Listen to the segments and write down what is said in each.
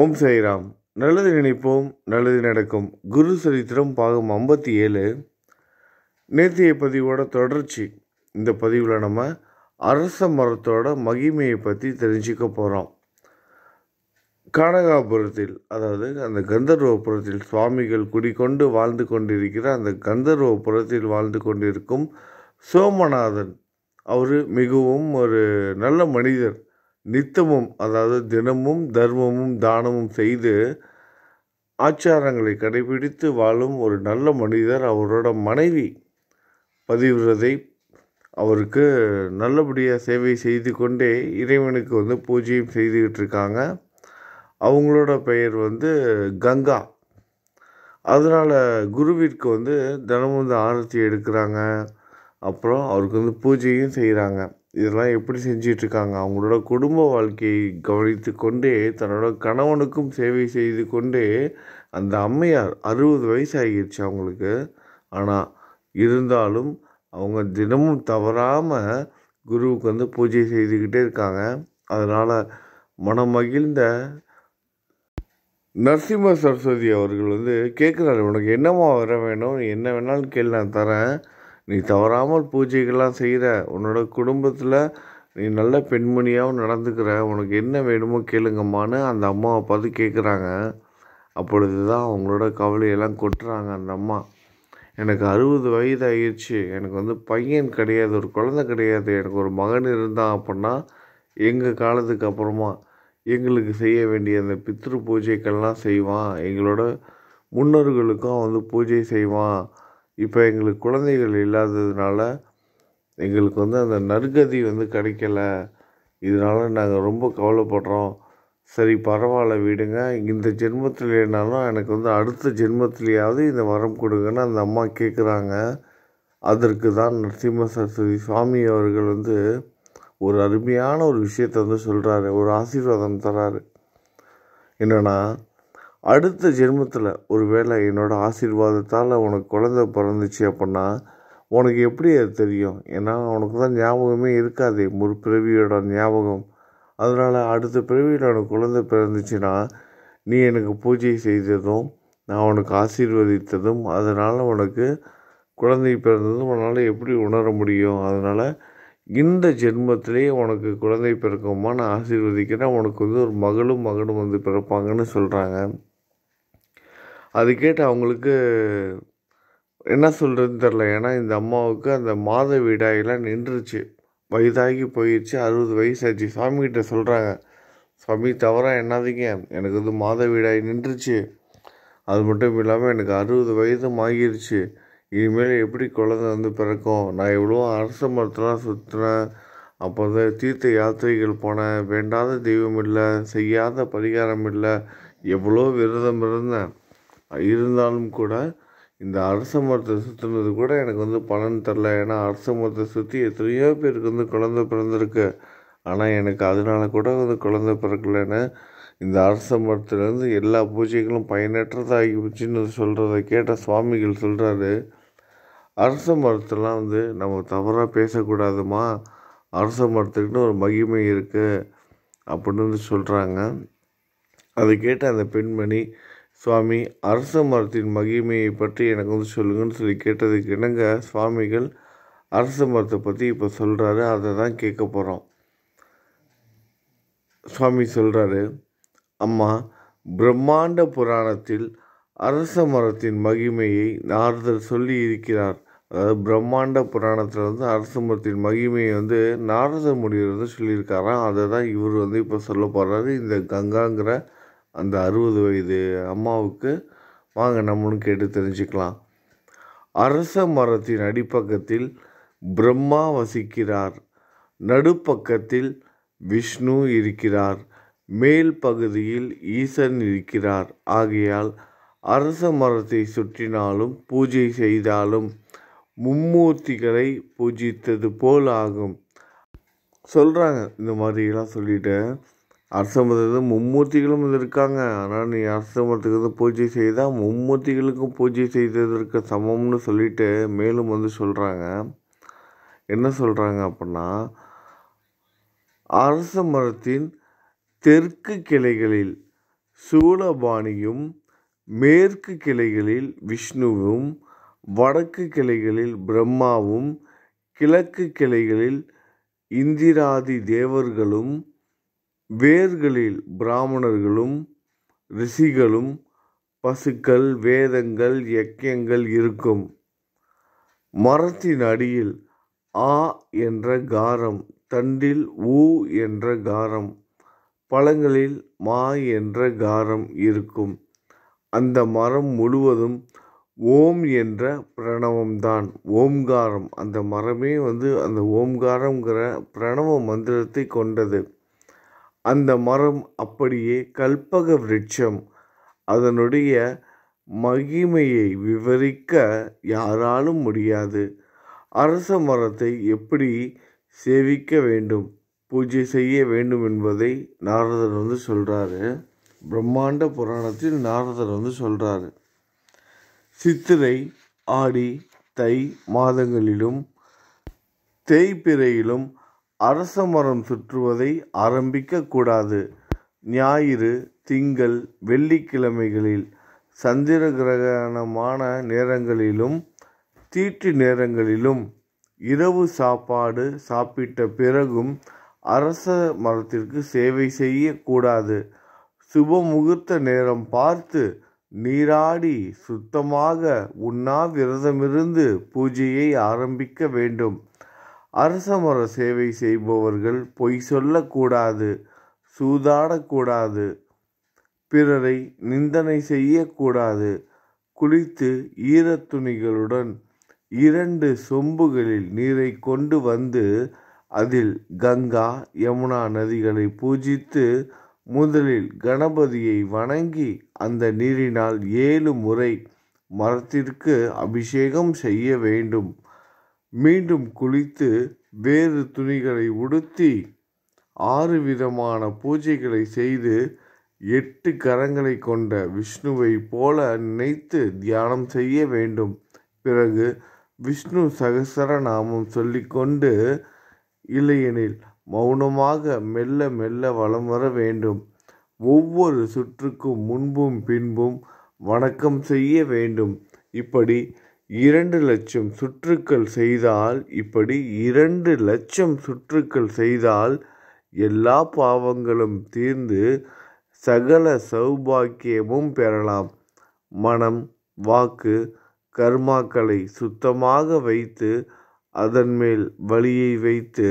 ஓம் சாய்ராம் நல்லது நினைப்போம் நல்லது நடக்கும் குரு சரித்திரம் பாகம் ஐம்பத்தி ஏழு நேத்திய பதிவோட தொடர்ச்சி இந்த பதிவில் நம்ம அரச மரத்தோட மகிமையை பற்றி தெரிஞ்சுக்க போகிறோம் கானகாபுரத்தில் அதாவது அந்த கந்தர்வபுரத்தில் சுவாமிகள் குடிக்கொண்டு வாழ்ந்து கொண்டிருக்கிற அந்த கந்தர்வபுரத்தில் வாழ்ந்து கொண்டிருக்கும் சோமநாதன் அவர் மிகவும் ஒரு நல்ல மனிதர் நித்தமும் அதாவது தினமும் தர்மமும் தானமும் செய்து ஆச்சாரங்களை கடைபிடித்து வாழும் ஒரு நல்ல மனிதர் அவரோட மனைவி பதிவுறதை அவருக்கு நல்லபடியாக சேவை செய்து கொண்டே இறைவனுக்கு வந்து பூஜையும் செய்துக்கிட்டு இருக்காங்க அவங்களோட பெயர் வந்து கங்கா அதனால் குருவிற்கு வந்து தினமும் வந்து ஆரத்தி எடுக்கிறாங்க அப்புறம் அவருக்கு வந்து பூஜையும் செய்கிறாங்க இதெல்லாம் எப்படி செஞ்சிகிட்ருக்காங்க அவங்களோட குடும்ப வாழ்க்கையை கவனித்து கொண்டே தன்னோட கணவனுக்கும் சேவை செய்து கொண்டே அந்த அம்மையார் அறுபது வயசு ஆகிடுச்சு அவங்களுக்கு ஆனால் இருந்தாலும் அவங்க தினமும் தவறாமல் குருவுக்கு வந்து பூஜை செய்துக்கிட்டே இருக்காங்க அதனால் மனமகிழ்ந்த நரசிம்ம சரஸ்வதி அவர்கள் வந்து கேட்குறாரு உனக்கு என்னமா வர வேணும் என்ன வேணாலும் கேள்வி நான் தரேன் நீ தவறாமல் பூஜைகள்லாம் செய்கிற உன்னோட குடும்பத்தில் நீ நல்ல பெண்மணியாகவும் நடந்துக்கிற உனக்கு என்ன வேணுமோ கேளுங்கம்மான்னு அந்த அம்மாவை பார்த்து கேட்குறாங்க அப்பொழுது தான் அவங்களோட கவலையெல்லாம் கொட்டுறாங்க அந்த அம்மா எனக்கு அறுபது வயது ஆயிடுச்சு எனக்கு வந்து பையன் கிடையாது ஒரு குழந்த கிடையாது எனக்கு ஒரு மகன் இருந்தான் அப்படின்னா எங்கள் காலத்துக்கு அப்புறமா எங்களுக்கு செய்ய வேண்டிய அந்த பித்ரு பூஜைகள்லாம் செய்வான் எங்களோட முன்னோர்களுக்கும் வந்து பூஜை செய்வான் இப்போ எங்களுக்கு குழந்தைகள் இல்லாததுனால எங்களுக்கு வந்து அந்த நற்கதி வந்து கிடைக்கல இதனால் நாங்கள் ரொம்ப கவலைப்படுறோம் சரி பரவாயில்ல விடுங்க இந்த ஜென்மத்தில் என்னாலும் எனக்கு வந்து அடுத்த ஜென்மத்திலேயாவது இந்த வரம் கொடுங்கன்னு அந்த அம்மா கேட்குறாங்க அதற்கு தான் நரசிம்ம சரஸ்வதி சுவாமி அவர்கள் வந்து ஒரு அருமையான ஒரு விஷயத்தை வந்து சொல்கிறாரு ஒரு ஆசீர்வாதம் தராரு என்னென்னா அடுத்த ஜென்மத்தில் ஒரு வேளை என்னோடய ஆசீர்வாதத்தால் உனக்கு குழந்த பிறந்துச்சு அப்படின்னா உனக்கு எப்படி அது தெரியும் ஏன்னா உனக்கு தான் ஞாபகமே இருக்காது முற்பிறவியோட ஞாபகம் அதனால் அடுத்த பிறவியில் உனக்கு குழந்த பிறந்துச்சுன்னா நீ எனக்கு பூஜை செய்ததும் நான் உனக்கு ஆசீர்வதித்ததும் அதனால் உனக்கு குழந்தை பிறந்ததும் உன்னால் எப்படி உணர முடியும் அதனால் இந்த ஜென்மத்திலே உனக்கு குழந்தை பிறக்குமா நான் ஆசீர்வதிக்கிறேன் உனக்கு வந்து ஒரு மகளும் மகனும் வந்து பிறப்பாங்கன்னு சொல்கிறாங்க அது கேட்டு அவங்களுக்கு என்ன சொல்கிறதுன்னு தெரில ஏன்னா இந்த அம்மாவுக்கு அந்த மாத மாதவிடாயெல்லாம் நின்றுச்சு வயதாகி போயிடுச்சு அறுபது வயசு ஆச்சு சாமிகிட்ட சொல்கிறாங்க சாமி தவிர என்னதுங்க எனக்கு வந்து மாதவிடாய் நின்றுச்சு அது மட்டும் இல்லாமல் எனக்கு அறுபது வயதும் ஆகிருச்சு இனிமேல் எப்படி குழந்தை வந்து பிறக்கும் நான் எவ்வளோ அரச மரத்தெலாம் சுற்றினேன் அப்போ தான் தீர்த்த யாத்திரைகள் போனேன் வேண்டாத தெய்வம் இல்லை செய்யாத பரிகாரம் இல்லை எவ்வளோ விரதம் இருந்தேன் இருந்தாலும் கூட இந்த அரச மரத்தை சுற்றுனது கூட எனக்கு வந்து பலன் தரல ஏன்னா அரச மரத்தை சுற்றி எத்தனையோ பேருக்கு வந்து குழந்த பிறந்திருக்கு ஆனால் எனக்கு அதனால கூட வந்து குழந்த பிறக்கலைன்னு இந்த அரச மரத்துலேருந்து எல்லா பூஜைகளும் பயனற்றதாகி போச்சுன்னு சொல்கிறத கேட்ட சுவாமிகள் சொல்கிறாரு அரச மரத்தெல்லாம் வந்து நம்ம தவறாக பேசக்கூடாதுமா அரச மரத்துக்குன்னு ஒரு மகிமை இருக்குது அப்படின்னு வந்து சொல்கிறாங்க அதை கேட்ட அந்த பெண்மணி சுவாமி அரச மரத்தின் மகிமையை பற்றி எனக்கு வந்து சொல்லுங்கன்னு சொல்லி கேட்டதுக்கு இணங்க சுவாமிகள் அரச மரத்தை பற்றி இப்போ சொல்கிறாரு அதை தான் கேட்க போகிறோம் சுவாமி சொல்கிறாரு அம்மா பிரம்மாண்ட புராணத்தில் அரச மரத்தின் மகிமையை நாரதர் சொல்லி இருக்கிறார் அதாவது பிரம்மாண்ட புராணத்தில் வந்து அரச மரத்தின் மகிமையை வந்து நாரத முடிவர் வந்து சொல்லியிருக்காராம் அதை தான் இவர் வந்து இப்போ சொல்ல போகிறாரு இந்த கங்காங்கிற அந்த அறுபது வயது அம்மாவுக்கு வாங்க நம்மளும் கேட்டு தெரிஞ்சுக்கலாம் அரச மரத்தின் அடிப்பக்கத்தில் பிரம்மா வசிக்கிறார் நடுப்பக்கத்தில் விஷ்ணு இருக்கிறார் மேல் பகுதியில் ஈசன் இருக்கிறார் ஆகையால் அரச மரத்தை சுற்றினாலும் பூஜை செய்தாலும் மும்மூர்த்திகளை பூஜித்தது போல் ஆகும் சொல்கிறாங்க இந்த மாதிரிலாம் சொல்லிவிட்டு அரச மதத்தில் மும்மூர்த்திகளும் வந்து இருக்காங்க ஆனால் நீ அரச மதத்துக்கு பூஜை செய்தால் மும்மூர்த்திகளுக்கும் பூஜை செய்ததற்கு சமம்னு சொல்லிட்டு மேலும் வந்து சொல்கிறாங்க என்ன சொல்கிறாங்க அப்படின்னா அரச மரத்தின் தெற்கு கிளைகளில் சூலபாணியும் மேற்கு கிளைகளில் விஷ்ணுவும் வடக்கு கிளைகளில் பிரம்மாவும் கிழக்கு கிளைகளில் இந்திராதி தேவர்களும் வேர்களில் பிராமணர்களும் ரிஷிகளும் பசுக்கள் வேதங்கள் யக்கியங்கள் இருக்கும் மரத்தின் அடியில் ஆ என்ற காரம் தண்டில் ஊ என்ற காரம் பழங்களில் மா என்ற காரம் இருக்கும் அந்த மரம் முழுவதும் ஓம் என்ற பிரணவம்தான் ஓம்காரம் அந்த மரமே வந்து அந்த ஓம்காரங்கிற பிரணவ மந்திரத்தை கொண்டது அந்த மரம் அப்படியே கல்பக விருட்சம் அதனுடைய மகிமையை விவரிக்க யாராலும் முடியாது அரச மரத்தை எப்படி சேவிக்க வேண்டும் பூஜை செய்ய வேண்டும் என்பதை நாரதர் வந்து சொல்கிறாரு பிரம்மாண்ட புராணத்தில் நாரதர் வந்து சொல்கிறாரு சித்திரை ஆடி தை மாதங்களிலும் தேய்பிறையிலும் அரச மரம் சுற்றுவதை ஆரம்பிக்கக்கூடாது ஞாயிறு திங்கள் வெள்ளிக்கிழமைகளில் சந்திர கிரகணமான நேரங்களிலும் தீட்டு நேரங்களிலும் இரவு சாப்பாடு சாப்பிட்ட பிறகும் அரச மரத்திற்கு சேவை செய்யக்கூடாது சுப முகூர்த்த நேரம் பார்த்து நீராடி சுத்தமாக உண்ணாவிரதமிருந்து பூஜையை ஆரம்பிக்க வேண்டும் அரசமர சேவை செய்பவர்கள் பொய் சொல்லக்கூடாது சூதாடக்கூடாது பிறரை நிந்தனை செய்யக்கூடாது குளித்து ஈரத்துணிகளுடன் இரண்டு சொம்புகளில் நீரை கொண்டு வந்து அதில் கங்கா யமுனா நதிகளை பூஜித்து முதலில் கணபதியை வணங்கி அந்த நீரினால் ஏழு முறை மரத்திற்கு அபிஷேகம் செய்ய வேண்டும் மீண்டும் குளித்து வேறு துணிகளை உடுத்தி ஆறு விதமான பூஜைகளை செய்து எட்டு கரங்களை கொண்ட விஷ்ணுவை போல நினைத்து தியானம் செய்ய வேண்டும் பிறகு விஷ்ணு சகசர நாமம் சொல்லிக்கொண்டு இல்லையெனில் மௌனமாக மெல்ல மெல்ல வலம் வர வேண்டும் ஒவ்வொரு சுற்றுக்கும் முன்பும் பின்பும் வணக்கம் செய்ய வேண்டும் இப்படி இரண்டு லட்சம் சுற்றுக்கள் செய்தால் இப்படி இரண்டு லட்சம் சுற்றுக்கள் செய்தால் எல்லா பாவங்களும் தீர்ந்து சகல சௌபாக்கியமும் பெறலாம் மனம் வாக்கு கர்மாக்களை சுத்தமாக வைத்து அதன் மேல் வழியை வைத்து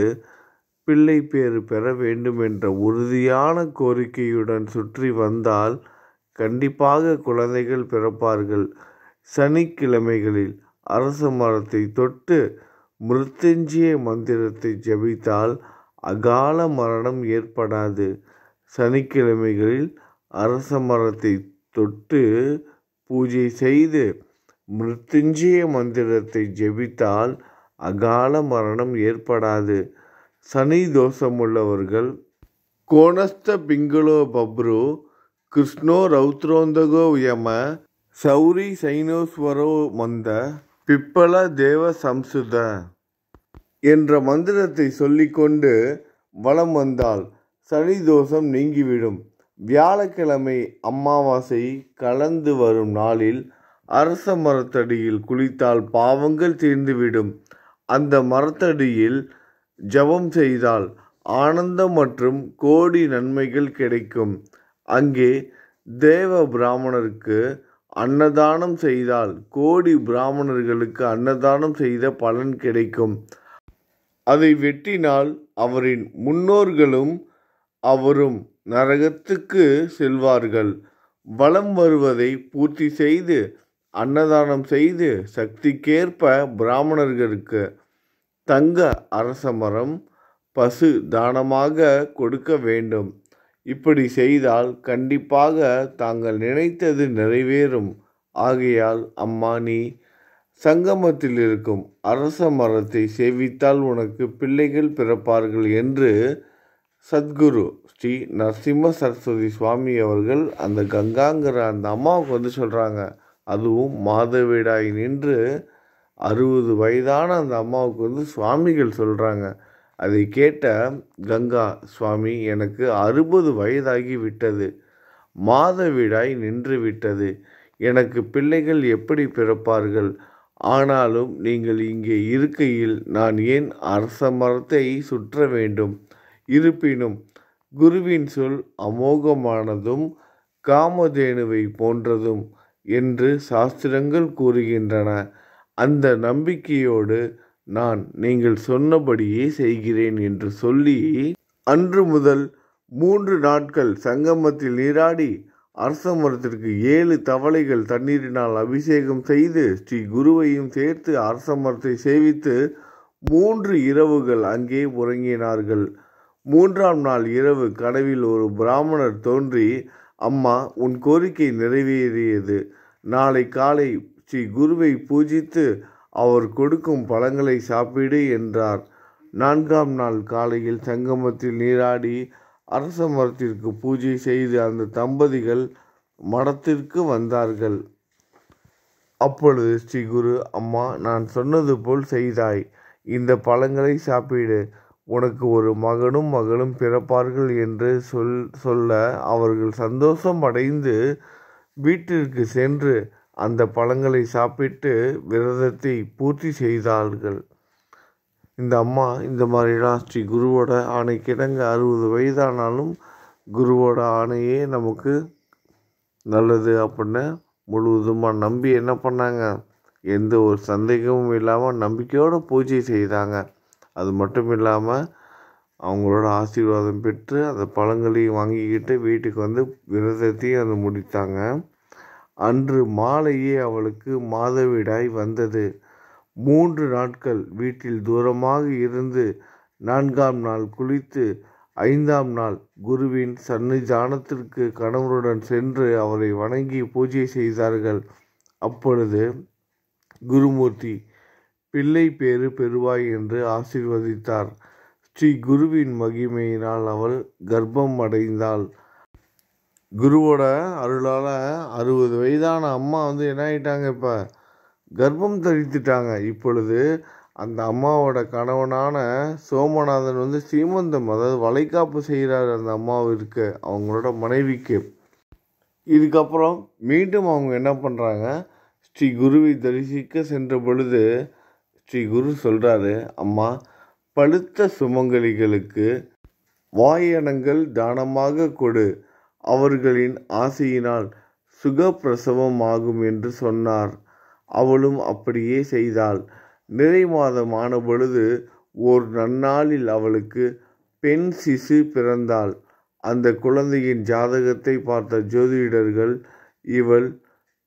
பிள்ளை பேறு பெற வேண்டும் என்ற உறுதியான கோரிக்கையுடன் சுற்றி வந்தால் கண்டிப்பாக குழந்தைகள் பிறப்பார்கள் சனிக்கிழமைகளில் அரச மரத்தை தொட்டு மிருத்தஞ்சிய மந்திரத்தை ஜபித்தால் அகால மரணம் ஏற்படாது சனிக்கிழமைகளில் அரச மரத்தை தொட்டு பூஜை செய்து மிருத்துஞ்சய மந்திரத்தை ஜெபித்தால் அகால மரணம் ஏற்படாது சனி தோஷம் உள்ளவர்கள் கோணஸ்த பிங்களோ பப்ரு கிருஷ்ணோ ரௌத்ரோந்தகோ யம சௌரி சைனோஸ்வரோ மந்த பிப்பல தேவ சம்சுத என்ற மந்திரத்தை சொல்லிக்கொண்டு வலம் வந்தால் சனி தோஷம் நீங்கிவிடும் வியாழக்கிழமை அமாவாசை கலந்து வரும் நாளில் அரச மரத்தடியில் குளித்தால் பாவங்கள் தீர்ந்துவிடும் அந்த மரத்தடியில் ஜபம் செய்தால் ஆனந்தம் மற்றும் கோடி நன்மைகள் கிடைக்கும் அங்கே தேவ பிராமணருக்கு அன்னதானம் செய்தால் கோடி பிராமணர்களுக்கு அன்னதானம் செய்த பலன் கிடைக்கும் அதை வெட்டினால் அவரின் முன்னோர்களும் அவரும் நரகத்துக்கு செல்வார்கள் வலம் வருவதை பூர்த்தி செய்து அன்னதானம் செய்து சக்திக்கேற்ப பிராமணர்களுக்கு தங்க அரசமரம் பசு தானமாக கொடுக்க வேண்டும் இப்படி செய்தால் கண்டிப்பாக தாங்கள் நினைத்தது நிறைவேறும் ஆகையால் அம்மா நீ சங்கமத்தில் இருக்கும் அரச மரத்தை சேவித்தால் உனக்கு பிள்ளைகள் பிறப்பார்கள் என்று சத்குரு ஸ்ரீ நரசிம்ம சரஸ்வதி சுவாமி அவர்கள் அந்த கங்காங்கிற அந்த அம்மாவுக்கு வந்து சொல்கிறாங்க அதுவும் மாதவிடாய் நின்று அறுபது வயதான அந்த அம்மாவுக்கு வந்து சுவாமிகள் சொல்கிறாங்க அதை கேட்ட கங்கா சுவாமி எனக்கு அறுபது வயதாகி விட்டது மாதவிடாய் நின்று விட்டது எனக்கு பிள்ளைகள் எப்படி பிறப்பார்கள் ஆனாலும் நீங்கள் இங்கே இருக்கையில் நான் ஏன் அரச மரத்தை சுற்ற வேண்டும் இருப்பினும் குருவின் சொல் அமோகமானதும் காமதேனுவை போன்றதும் என்று சாஸ்திரங்கள் கூறுகின்றன அந்த நம்பிக்கையோடு நான் நீங்கள் சொன்னபடியே செய்கிறேன் என்று சொல்லி அன்று முதல் மூன்று நாட்கள் சங்கமத்தில் நீராடி அரச மரத்திற்கு ஏழு தவளைகள் தண்ணீரினால் அபிஷேகம் செய்து ஸ்ரீ குருவையும் சேர்த்து அரச மரத்தை சேவித்து மூன்று இரவுகள் அங்கே உறங்கினார்கள் மூன்றாம் நாள் இரவு கனவில் ஒரு பிராமணர் தோன்றி அம்மா உன் கோரிக்கை நிறைவேறியது நாளை காலை ஸ்ரீ குருவை பூஜித்து அவர் கொடுக்கும் பழங்களை சாப்பிடு என்றார் நான்காம் நாள் காலையில் சங்கமத்தில் நீராடி அரச மரத்திற்கு பூஜை செய்து அந்த தம்பதிகள் மடத்திற்கு வந்தார்கள் அப்பொழுது ஸ்ரீ குரு அம்மா நான் சொன்னது போல் செய்தாய் இந்த பழங்களை சாப்பிடு உனக்கு ஒரு மகனும் மகளும் பிறப்பார்கள் என்று சொல் சொல்ல அவர்கள் சந்தோஷம் அடைந்து வீட்டிற்கு சென்று அந்த பழங்களை சாப்பிட்டு விரதத்தை பூர்த்தி செய்தார்கள் இந்த அம்மா இந்த மாதிரிலாம் ஸ்ரீ குருவோட கிடங்க அறுபது வயதானாலும் குருவோட ஆணையே நமக்கு நல்லது அப்படின்னு முழுவதுமாக நம்பி என்ன பண்ணாங்க எந்த ஒரு சந்தேகமும் இல்லாமல் நம்பிக்கையோடு பூஜை செய்தாங்க அது மட்டும் இல்லாமல் அவங்களோட ஆசீர்வாதம் பெற்று அந்த பழங்களையும் வாங்கிக்கிட்டு வீட்டுக்கு வந்து விரதத்தையும் அது முடித்தாங்க அன்று மாலையே அவளுக்கு மாதவிடாய் வந்தது மூன்று நாட்கள் வீட்டில் தூரமாக இருந்து நான்காம் நாள் குளித்து ஐந்தாம் நாள் குருவின் சன்னிதானத்திற்கு கணவருடன் சென்று அவரை வணங்கி பூஜை செய்தார்கள் அப்பொழுது குருமூர்த்தி பிள்ளை பேறு பெறுவாய் என்று ஆசிர்வதித்தார் ஸ்ரீ குருவின் மகிமையினால் அவள் கர்ப்பம் அடைந்தாள் குருவோட அருளால் அறுபது வயதான அம்மா வந்து என்ன ஆகிட்டாங்க இப்போ கர்ப்பம் தரித்துட்டாங்க இப்பொழுது அந்த அம்மாவோட கணவனான சோமநாதன் வந்து சீமந்தம் அதாவது வளைக்காப்பு செய்கிறார் அந்த அம்மாவிற்கு அவங்களோட மனைவிக்கு இதுக்கப்புறம் மீண்டும் அவங்க என்ன பண்ணுறாங்க ஸ்ரீ குருவை தரிசிக்க சென்ற பொழுது ஸ்ரீ குரு சொல்கிறாரு அம்மா பழுத்த சுமங்கலிகளுக்கு வாயனங்கள் தானமாக கொடு அவர்களின் ஆசையினால் சுகப்பிரசவமாகும் என்று சொன்னார் அவளும் அப்படியே செய்தாள் நிறை மாதம் ஆனபொழுது பொழுது ஓர் நன்னாளில் அவளுக்கு பெண் சிசு பிறந்தாள் அந்த குழந்தையின் ஜாதகத்தை பார்த்த ஜோதிடர்கள் இவள்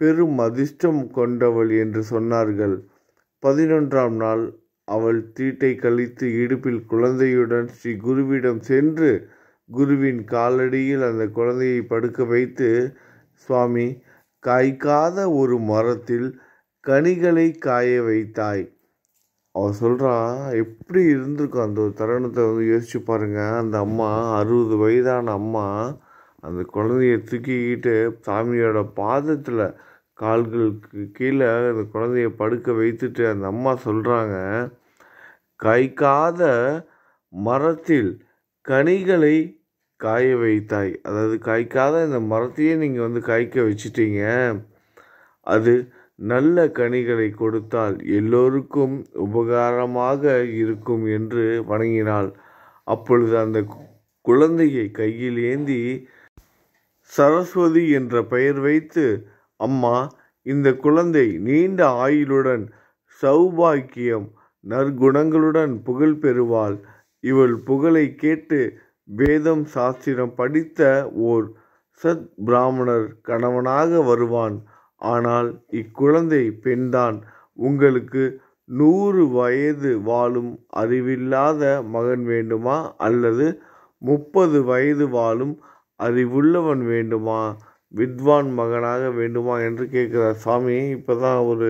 பெரும் அதிர்ஷ்டம் கொண்டவள் என்று சொன்னார்கள் பதினொன்றாம் நாள் அவள் தீட்டை கழித்து இடுப்பில் குழந்தையுடன் ஸ்ரீ குருவிடம் சென்று குருவின் காலடியில் அந்த குழந்தையை படுக்க வைத்து சுவாமி காய்க்காத ஒரு மரத்தில் கனிகளை காய வைத்தாய் அவன் சொல்கிறான் எப்படி இருந்திருக்கும் அந்த ஒரு தருணத்தை வந்து யோசிச்சு பாருங்கள் அந்த அம்மா அறுபது வயதான அம்மா அந்த குழந்தைய தூக்கிக்கிட்டு சாமியோட பாதத்தில் கால்களுக்கு கீழே அந்த குழந்தைய படுக்க வைத்துட்டு அந்த அம்மா சொல்கிறாங்க காய்க்காத மரத்தில் கனிகளை காய வைத்தாய் அதாவது காய்க்காத இந்த மரத்தையே நீங்கள் வந்து காய்க்க வச்சிட்டீங்க அது நல்ல கனிகளை கொடுத்தால் எல்லோருக்கும் உபகாரமாக இருக்கும் என்று வணங்கினாள் அப்பொழுது அந்த குழந்தையை கையில் ஏந்தி சரஸ்வதி என்ற பெயர் வைத்து அம்மா இந்த குழந்தை நீண்ட ஆயுளுடன் சௌபாக்கியம் நற்குணங்களுடன் புகழ் பெறுவாள் இவள் புகழை கேட்டு வேதம் சாஸ்திரம் படித்த ஓர் சத் பிராமணர் கணவனாக வருவான் ஆனால் இக்குழந்தை பெண்தான் உங்களுக்கு நூறு வயது வாழும் அறிவில்லாத மகன் வேண்டுமா அல்லது முப்பது வயது வாழும் அறிவுள்ளவன் வேண்டுமா வித்வான் மகனாக வேண்டுமா என்று கேட்குறார் சாமி இப்போ தான் ஒரு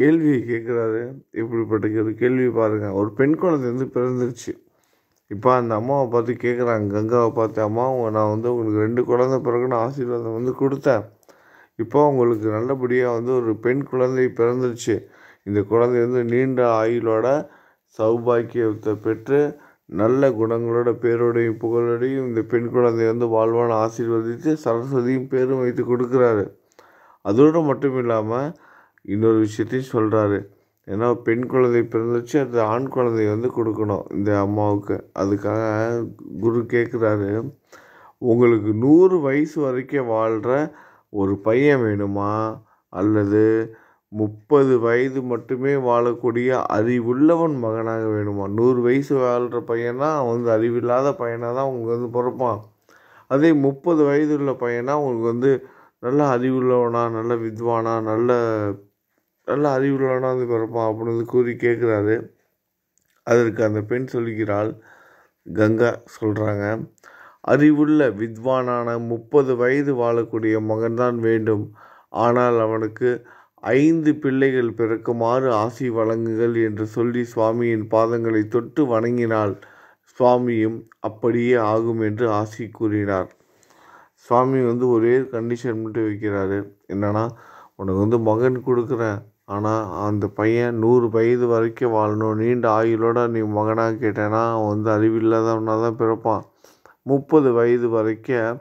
கேள்வியை கேட்குறாரு இப்படிப்பட்ட ஒரு கேள்வி பாருங்கள் ஒரு பெண் குழந்தை வந்து பிறந்துருச்சு இப்போ அந்த அம்மாவை பார்த்து கேட்குறாங்க கங்காவை பார்த்து அம்மா நான் வந்து உங்களுக்கு ரெண்டு குழந்த பிறகுன்னு ஆசீர்வாதம் வந்து கொடுத்தேன் இப்போ உங்களுக்கு நல்லபடியாக வந்து ஒரு பெண் குழந்தை பிறந்துருச்சு இந்த குழந்தை வந்து நீண்ட ஆயுளோட சௌபாக்கியத்தை பெற்று நல்ல குணங்களோட பேரோடையும் புகழோடையும் இந்த பெண் குழந்தை வந்து வாழ்வான ஆசீர்வதித்து சரஸ்வதியும் பேரும் வைத்து கொடுக்குறாரு அதோடு மட்டும் இல்லாமல் இன்னொரு விஷயத்தையும் சொல்கிறாரு ஏன்னா பெண் குழந்தை பிறந்துச்சு அது ஆண் குழந்தை வந்து கொடுக்கணும் இந்த அம்மாவுக்கு அதுக்காக குரு கேட்குறாரு உங்களுக்கு நூறு வயசு வரைக்கும் வாழ்கிற ஒரு பையன் வேணுமா அல்லது முப்பது வயது மட்டுமே வாழக்கூடிய அறிவுள்ளவன் மகனாக வேணுமா நூறு வயசு வாழ்கிற பையனா அவன் வந்து அறிவில்லாத பையனாக தான் உங்களுக்கு வந்து பிறப்பான் அதே முப்பது வயது உள்ள பையனாக அவங்களுக்கு வந்து நல்ல அறிவுள்ளவனா நல்ல வித்வானா நல்ல நல்ல அறிவுள்ளவனாக பிறப்பான் அப்படின்னு கூறி கேட்குறாரு அதற்கு அந்த பெண் சொல்கிறாள் கங்கா சொல்கிறாங்க அறிவுள்ள வித்வானான முப்பது வயது வாழக்கூடிய மகன்தான் வேண்டும் ஆனால் அவனுக்கு ஐந்து பிள்ளைகள் பிறக்குமாறு ஆசி வழங்குங்கள் என்று சொல்லி சுவாமியின் பாதங்களை தொட்டு வணங்கினால் சுவாமியும் அப்படியே ஆகும் என்று ஆசி கூறினார் சுவாமி வந்து ஒரே கண்டிஷன் மட்டும் வைக்கிறாரு என்னென்னா உனக்கு வந்து மகன் கொடுக்குறேன் ஆனால் அந்த பையன் நூறு வயது வரைக்கும் வாழணும் நீண்ட ஆயுளோட நீ மகனாக கேட்டேன்னா அவன் வந்து அறிவில்லாதவனாக தான் பிறப்பான் முப்பது வயது வரைக்கும்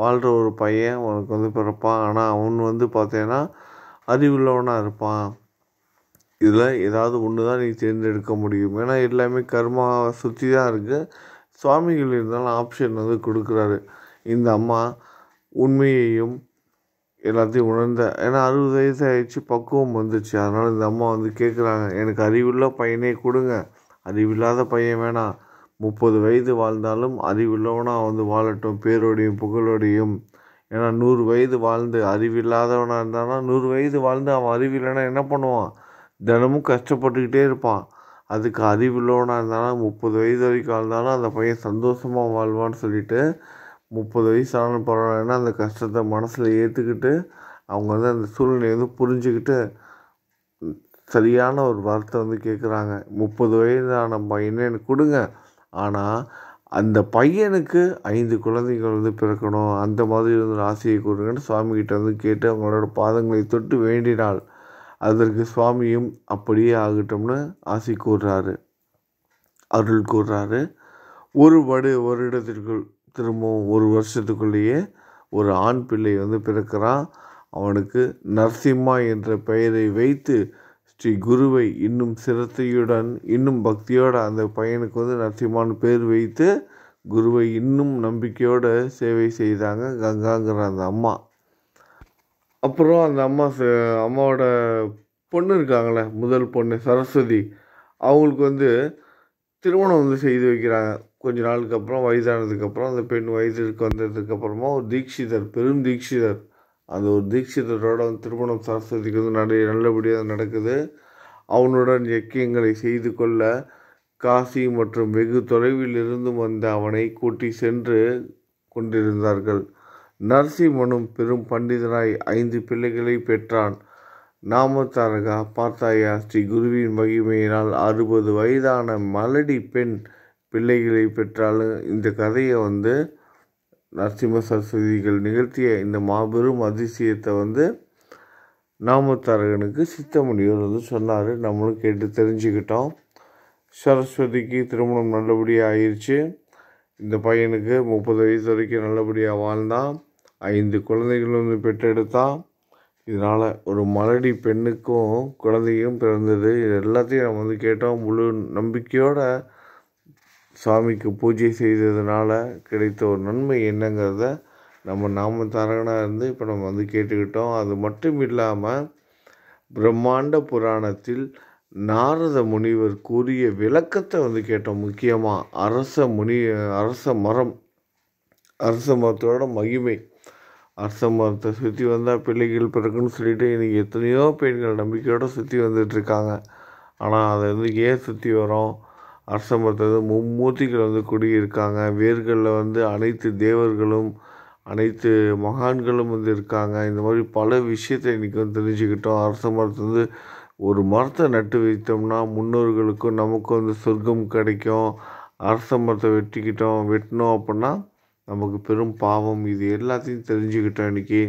வாழ்கிற ஒரு பையன் உனக்கு வந்து பிறப்பான் ஆனால் அவன் வந்து பார்த்தீங்கன்னா அறிவுள்ளவனாக இருப்பான் இதில் ஏதாவது ஒன்று தான் நீ தேர்ந்தெடுக்க முடியும் ஏன்னா எல்லாமே கர்மா சுற்றி தான் இருக்குது சுவாமிகள் இருந்தாலும் ஆப்ஷன் வந்து கொடுக்குறாரு இந்த அம்மா உண்மையையும் எல்லாத்தையும் உணர்ந்த ஏன்னா அறுபது வயசு ஆயிடுச்சு பக்குவம் வந்துச்சு அதனால் இந்த அம்மா வந்து கேட்குறாங்க எனக்கு அறிவுள்ள பையனே கொடுங்க அறிவில்லாத பையன் வேணாம் முப்பது வயது வாழ்ந்தாலும் அறிவுள்ளவனாக வந்து வாழட்டும் பேரோடையும் புகழோடையும் ஏன்னா நூறு வயது வாழ்ந்து அறிவில்லாதவனாக இருந்தானா நூறு வயது வாழ்ந்து அவன் அறிவில்லைன்னா என்ன பண்ணுவான் தினமும் கஷ்டப்பட்டுக்கிட்டே இருப்பான் அதுக்கு அறிவுள்ளவனாக இருந்தாலும் முப்பது வயது வரைக்கும் வாழ்ந்தாலும் அந்த பையன் சந்தோஷமாக வாழ்வான்னு சொல்லிட்டு முப்பது வயசு ஆனால் பரவாயில்லன்னா அந்த கஷ்டத்தை மனசில் ஏற்றுக்கிட்டு அவங்க வந்து அந்த சூழ்நிலையை வந்து புரிஞ்சுக்கிட்டு சரியான ஒரு வார்த்தை வந்து கேட்குறாங்க முப்பது வயதான பையனே எனக்கு கொடுங்க ஆனால் அந்த பையனுக்கு ஐந்து குழந்தைகள் வந்து பிறக்கணும் அந்த மாதிரி வந்து ஆசையை கொடுங்கன்னு சுவாமிகிட்ட வந்து கேட்டு அவங்களோட பாதங்களை தொட்டு வேண்டினாள் அதற்கு சுவாமியும் அப்படியே ஆகட்டும்னு ஆசை கூறுறாரு அருள் கூறுறாரு ஒரு வடு வருடத்திற்குள் திரும்பவும் ஒரு வருஷத்துக்குள்ளேயே ஒரு ஆண் பிள்ளை வந்து பிறக்கிறான் அவனுக்கு நரசிம்மா என்ற பெயரை வைத்து ஸ்ரீ குருவை இன்னும் சிரத்தையுடன் இன்னும் பக்தியோடு அந்த பையனுக்கு வந்து நரசிம்மான்னு பேர் வைத்து குருவை இன்னும் நம்பிக்கையோடு சேவை செய்தாங்க கங்காங்கிற அந்த அம்மா அப்புறம் அந்த அம்மா அம்மாவோட பொண்ணு இருக்காங்களே முதல் பொண்ணு சரஸ்வதி அவங்களுக்கு வந்து திருமணம் வந்து செய்து வைக்கிறாங்க கொஞ்ச நாளுக்கு அப்புறம் வயதானதுக்கப்புறம் அந்த பெண் வயதிற்கு வந்ததுக்கப்புறமா ஒரு தீட்சிதர் பெரும் தீட்சிதர் அந்த ஒரு தீட்சிதரோட திருமணம் சரஸ்வதிக்கு வந்து நட நல்லபடியாக நடக்குது அவனுடன் யக்கியங்களை செய்து கொள்ள காசி மற்றும் வெகு தொலைவில் இருந்தும் வந்த அவனை கூட்டி சென்று கொண்டிருந்தார்கள் நரசிம்மனும் பெரும் பண்டிதனாய் ஐந்து பிள்ளைகளை பெற்றான் நாமத்தாரகா பார்த்தாயா ஸ்ரீ குருவின் மகிமையினால் அறுபது வயதான மலடி பெண் பிள்ளைகளை பெற்றாலும் இந்த கதையை வந்து நரசிம்ம சரஸ்வதிகள் நிகழ்த்திய இந்த மாபெரும் அதிசயத்தை வந்து நாமத்தாரகனுக்கு சித்தமணியூர் வந்து சொன்னார் நம்மளும் கேட்டு தெரிஞ்சுக்கிட்டோம் சரஸ்வதிக்கு திருமணம் நல்லபடியாக ஆயிடுச்சு இந்த பையனுக்கு முப்பது வயது வரைக்கும் நல்லபடியாக வாழ்ந்தான் ஐந்து குழந்தைகள் வந்து பெற்றெடுத்தான் இதனால் ஒரு மலடி பெண்ணுக்கும் குழந்தையும் பிறந்தது இது எல்லாத்தையும் நம்ம வந்து கேட்டோம் முழு நம்பிக்கையோடு சாமிக்கு பூஜை செய்ததுனால் கிடைத்த ஒரு நன்மை என்னங்கிறத நம்ம நாம தரகனாக இருந்து இப்போ நம்ம வந்து கேட்டுக்கிட்டோம் அது மட்டும் இல்லாமல் பிரம்மாண்ட புராணத்தில் நாரத முனிவர் கூறிய விளக்கத்தை வந்து கேட்டோம் முக்கியமாக அரச முனி அரச மரம் அரச மரத்தோட மகிமை அரச மரத்தை சுற்றி வந்தால் பிள்ளைகள் பிறகுன்னு சொல்லிட்டு இன்றைக்கி எத்தனையோ பெண்கள் நம்பிக்கையோடு சுற்றி வந்துட்டுருக்காங்க ஆனால் அதை வந்து ஏன் சுற்றி வரோம் அரச மரத்தில் மும்மூர்த்திகள் வந்து குடியிருக்காங்க வேர்களில் வந்து அனைத்து தேவர்களும் அனைத்து மகான்களும் வந்து இருக்காங்க இந்த மாதிரி பல விஷயத்தை இன்றைக்கி வந்து தெரிஞ்சுக்கிட்டோம் அரச மரத்தை வந்து ஒரு மரத்தை நட்டு வைத்தோம்னா முன்னோர்களுக்கும் நமக்கும் வந்து சொர்க்கம் கிடைக்கும் அரச மரத்தை வெட்டிக்கிட்டோம் வெட்டினோம் அப்படின்னா நமக்கு பெரும் பாவம் இது எல்லாத்தையும் தெரிஞ்சுக்கிட்டோம் இன்றைக்கி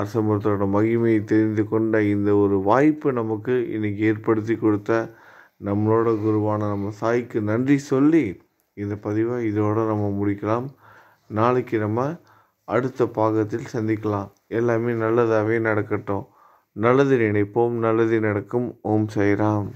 அரச மரத்தோட மகிமையை தெரிந்து கொண்ட இந்த ஒரு வாய்ப்பு நமக்கு இன்றைக்கி ஏற்படுத்தி கொடுத்த நம்மளோட குருவான நம்ம சாய்க்கு நன்றி சொல்லி இந்த பதிவை இதோடு நம்ம முடிக்கலாம் நாளைக்கு நம்ம அடுத்த பாகத்தில் சந்திக்கலாம் எல்லாமே நல்லதாகவே நடக்கட்டும் நல்லது நினைப்போம் நல்லது நடக்கும் ஓம் சைராம்